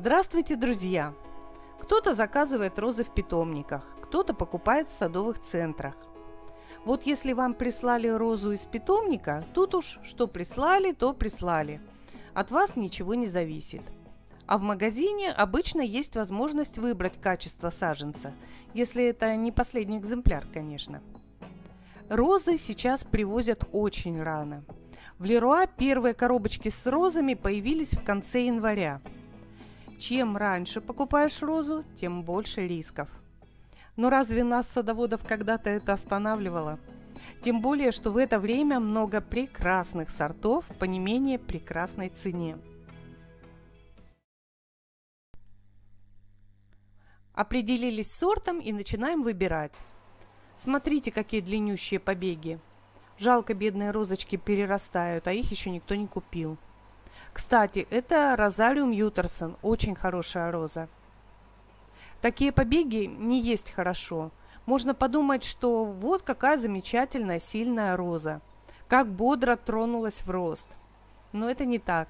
Здравствуйте, друзья! Кто-то заказывает розы в питомниках, кто-то покупает в садовых центрах. Вот если вам прислали розу из питомника, тут уж что прислали, то прислали. От вас ничего не зависит. А в магазине обычно есть возможность выбрать качество саженца, если это не последний экземпляр, конечно. Розы сейчас привозят очень рано. В Леруа первые коробочки с розами появились в конце января – чем раньше покупаешь розу, тем больше рисков. Но разве нас, садоводов, когда-то это останавливало? Тем более, что в это время много прекрасных сортов по не менее прекрасной цене. Определились с сортом и начинаем выбирать. Смотрите, какие длиннющие побеги. Жалко, бедные розочки перерастают, а их еще никто не купил. Кстати, это Розалиум Ютерсон, очень хорошая роза. Такие побеги не есть хорошо. Можно подумать, что вот какая замечательная сильная роза. Как бодро тронулась в рост. Но это не так.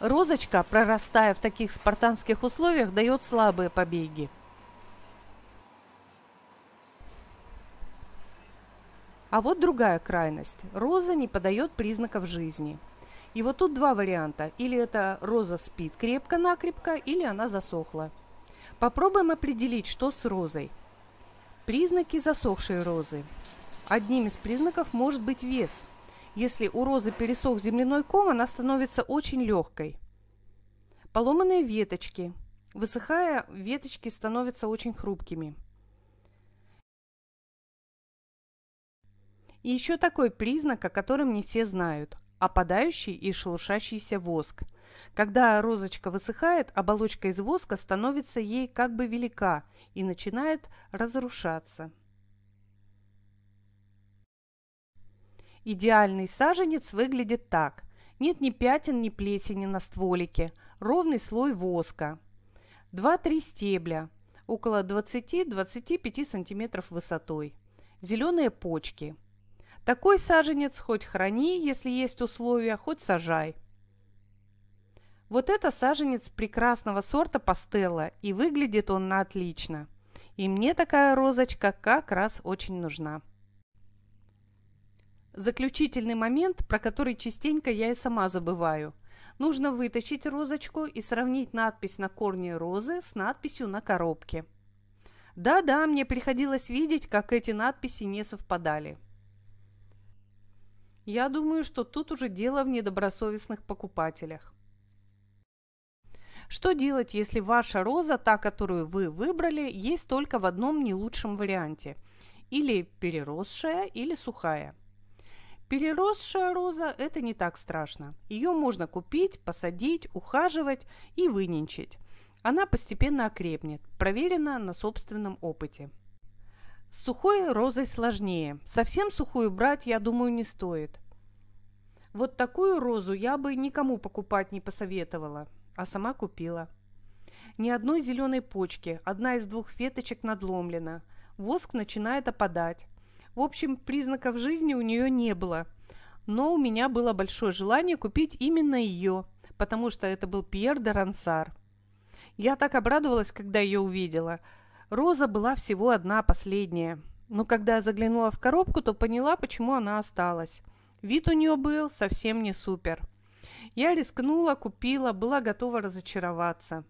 Розочка, прорастая в таких спартанских условиях, дает слабые побеги. А вот другая крайность. Роза не подает признаков жизни. И вот тут два варианта. Или эта роза спит крепко-накрепко, или она засохла. Попробуем определить, что с розой. Признаки засохшей розы. Одним из признаков может быть вес. Если у розы пересох земляной ком, она становится очень легкой. Поломанные веточки. Высыхая, веточки становятся очень хрупкими. И еще такой признак, о котором не все знают – опадающий и шелушащийся воск. Когда розочка высыхает, оболочка из воска становится ей как бы велика и начинает разрушаться. Идеальный саженец выглядит так. Нет ни пятен, ни плесени на стволике, ровный слой воска. 2-3 стебля, около 20-25 см высотой. Зеленые почки – такой саженец хоть храни, если есть условия, хоть сажай. Вот это саженец прекрасного сорта пастелла, и выглядит он на отлично. И мне такая розочка как раз очень нужна. Заключительный момент, про который частенько я и сама забываю. Нужно вытащить розочку и сравнить надпись на корне розы с надписью на коробке. Да-да, мне приходилось видеть, как эти надписи не совпадали. Я думаю, что тут уже дело в недобросовестных покупателях. Что делать, если ваша роза, та, которую вы выбрали, есть только в одном не лучшем варианте? Или переросшая, или сухая. Переросшая роза – это не так страшно. Ее можно купить, посадить, ухаживать и выненчить. Она постепенно окрепнет, проверено на собственном опыте сухой розой сложнее. Совсем сухую брать, я думаю, не стоит. Вот такую розу я бы никому покупать не посоветовала, а сама купила. Ни одной зеленой почки, одна из двух веточек надломлена. Воск начинает опадать. В общем, признаков жизни у нее не было. Но у меня было большое желание купить именно ее, потому что это был Пьер де Рансар. Я так обрадовалась, когда ее увидела – Роза была всего одна последняя. Но когда я заглянула в коробку, то поняла, почему она осталась. Вид у нее был совсем не супер. Я рискнула, купила, была готова разочароваться.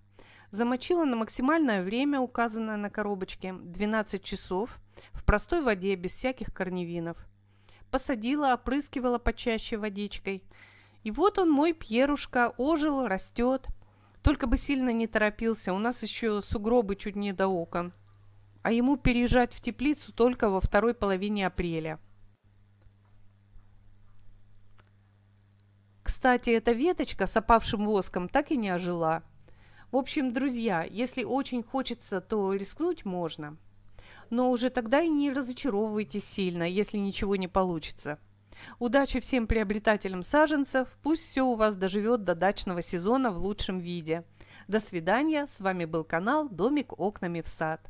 Замочила на максимальное время, указанное на коробочке, 12 часов, в простой воде, без всяких корневинов. Посадила, опрыскивала почаще водичкой. И вот он мой Пьерушка, ожил, растет – только бы сильно не торопился, у нас еще сугробы чуть не до окон. А ему переезжать в теплицу только во второй половине апреля. Кстати, эта веточка с опавшим воском так и не ожила. В общем, друзья, если очень хочется, то рискнуть можно. Но уже тогда и не разочаровывайтесь сильно, если ничего не получится. Удачи всем приобретателям саженцев, пусть все у вас доживет до дачного сезона в лучшем виде. До свидания, с вами был канал «Домик окнами в сад».